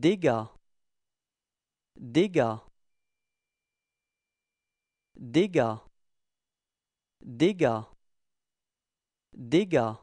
Dégâts dégâts dégâts dégâts dégâts